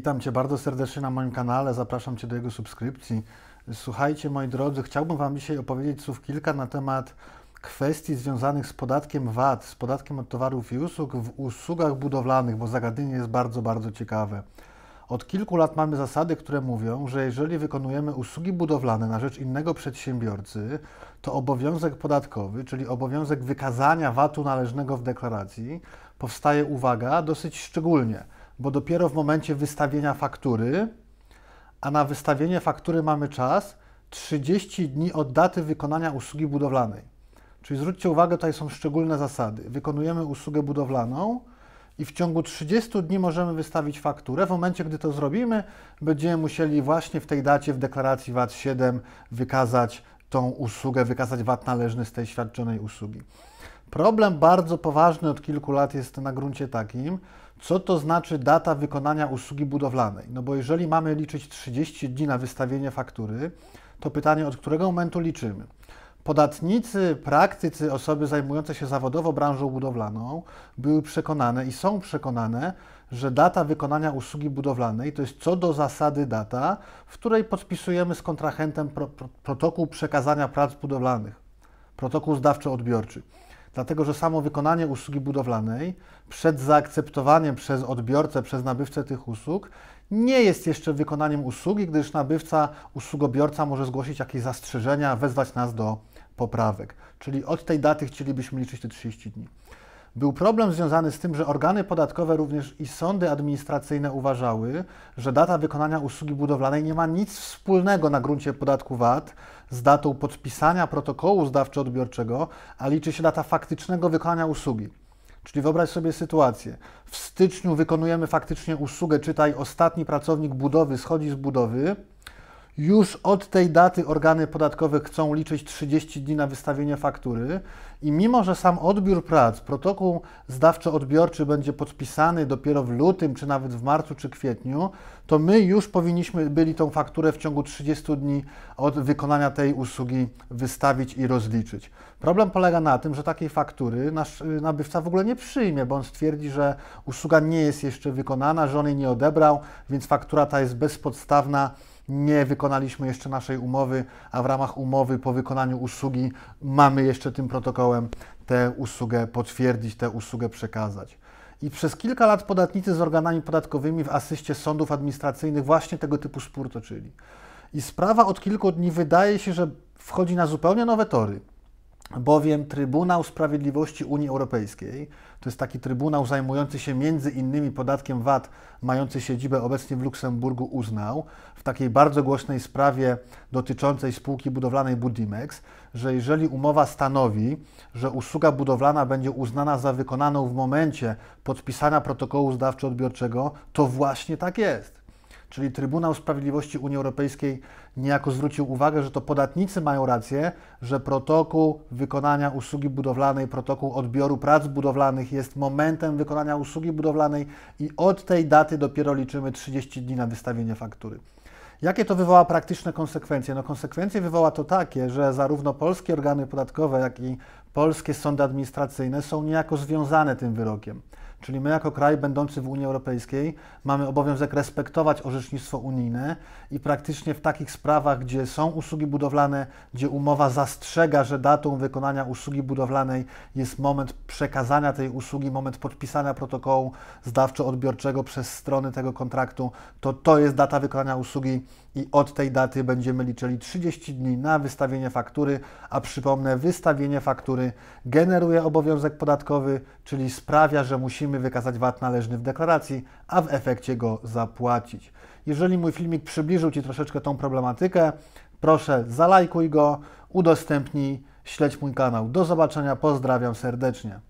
Witam Cię bardzo serdecznie na moim kanale, zapraszam Cię do jego subskrypcji. Słuchajcie moi drodzy, chciałbym Wam dzisiaj opowiedzieć słów kilka na temat kwestii związanych z podatkiem VAT, z podatkiem od towarów i usług w usługach budowlanych, bo zagadnienie jest bardzo, bardzo ciekawe. Od kilku lat mamy zasady, które mówią, że jeżeli wykonujemy usługi budowlane na rzecz innego przedsiębiorcy, to obowiązek podatkowy, czyli obowiązek wykazania VAT-u należnego w deklaracji, powstaje, uwaga, dosyć szczególnie – bo dopiero w momencie wystawienia faktury, a na wystawienie faktury mamy czas 30 dni od daty wykonania usługi budowlanej. Czyli zwróćcie uwagę, tutaj są szczególne zasady. Wykonujemy usługę budowlaną i w ciągu 30 dni możemy wystawić fakturę. W momencie, gdy to zrobimy, będziemy musieli właśnie w tej dacie w deklaracji VAT 7 wykazać tą usługę, wykazać VAT należny z tej świadczonej usługi. Problem bardzo poważny od kilku lat jest na gruncie takim, co to znaczy data wykonania usługi budowlanej. No bo jeżeli mamy liczyć 30 dni na wystawienie faktury, to pytanie, od którego momentu liczymy? Podatnicy, praktycy, osoby zajmujące się zawodowo branżą budowlaną były przekonane i są przekonane, że data wykonania usługi budowlanej to jest co do zasady data, w której podpisujemy z kontrahentem pro, pro, protokół przekazania prac budowlanych, protokół zdawczo-odbiorczy. Dlatego, że samo wykonanie usługi budowlanej przed zaakceptowaniem przez odbiorcę, przez nabywcę tych usług nie jest jeszcze wykonaniem usługi, gdyż nabywca, usługobiorca może zgłosić jakieś zastrzeżenia, wezwać nas do poprawek. Czyli od tej daty chcielibyśmy liczyć te 30 dni. Był problem związany z tym, że organy podatkowe, również i sądy administracyjne uważały, że data wykonania usługi budowlanej nie ma nic wspólnego na gruncie podatku VAT z datą podpisania protokołu zdawczo-odbiorczego, a liczy się data faktycznego wykonania usługi. Czyli wyobraź sobie sytuację. W styczniu wykonujemy faktycznie usługę, czytaj, ostatni pracownik budowy schodzi z budowy, już od tej daty organy podatkowe chcą liczyć 30 dni na wystawienie faktury i mimo, że sam odbiór prac, protokół zdawczo-odbiorczy będzie podpisany dopiero w lutym, czy nawet w marcu, czy kwietniu, to my już powinniśmy byli tą fakturę w ciągu 30 dni od wykonania tej usługi wystawić i rozliczyć. Problem polega na tym, że takiej faktury nasz y, nabywca w ogóle nie przyjmie, bo on stwierdzi, że usługa nie jest jeszcze wykonana, że on jej nie odebrał, więc faktura ta jest bezpodstawna nie wykonaliśmy jeszcze naszej umowy, a w ramach umowy po wykonaniu usługi mamy jeszcze tym protokołem tę usługę potwierdzić, tę usługę przekazać. I przez kilka lat podatnicy z organami podatkowymi w asyście sądów administracyjnych właśnie tego typu spór toczyli. I sprawa od kilku dni wydaje się, że wchodzi na zupełnie nowe tory bowiem Trybunał Sprawiedliwości Unii Europejskiej, to jest taki trybunał zajmujący się między innymi podatkiem VAT, mający siedzibę obecnie w Luksemburgu, uznał w takiej bardzo głośnej sprawie dotyczącej spółki budowlanej Budimex, że jeżeli umowa stanowi, że usługa budowlana będzie uznana za wykonaną w momencie podpisania protokołu zdawczo-odbiorczego, to właśnie tak jest Czyli Trybunał Sprawiedliwości Unii Europejskiej niejako zwrócił uwagę, że to podatnicy mają rację, że protokół wykonania usługi budowlanej, protokół odbioru prac budowlanych jest momentem wykonania usługi budowlanej i od tej daty dopiero liczymy 30 dni na wystawienie faktury. Jakie to wywoła praktyczne konsekwencje? No konsekwencje wywoła to takie, że zarówno polskie organy podatkowe, jak i polskie sądy administracyjne są niejako związane tym wyrokiem. Czyli my jako kraj będący w Unii Europejskiej mamy obowiązek respektować orzecznictwo unijne i praktycznie w takich sprawach, gdzie są usługi budowlane, gdzie umowa zastrzega, że datą wykonania usługi budowlanej jest moment przekazania tej usługi, moment podpisania protokołu zdawczo-odbiorczego przez strony tego kontraktu, to to jest data wykonania usługi i od tej daty będziemy liczyli 30 dni na wystawienie faktury, a przypomnę, wystawienie faktury generuje obowiązek podatkowy, czyli sprawia, że musimy musimy wykazać VAT należny w deklaracji, a w efekcie go zapłacić. Jeżeli mój filmik przybliżył Ci troszeczkę tą problematykę, proszę zalajkuj go, udostępnij, śledź mój kanał. Do zobaczenia, pozdrawiam serdecznie.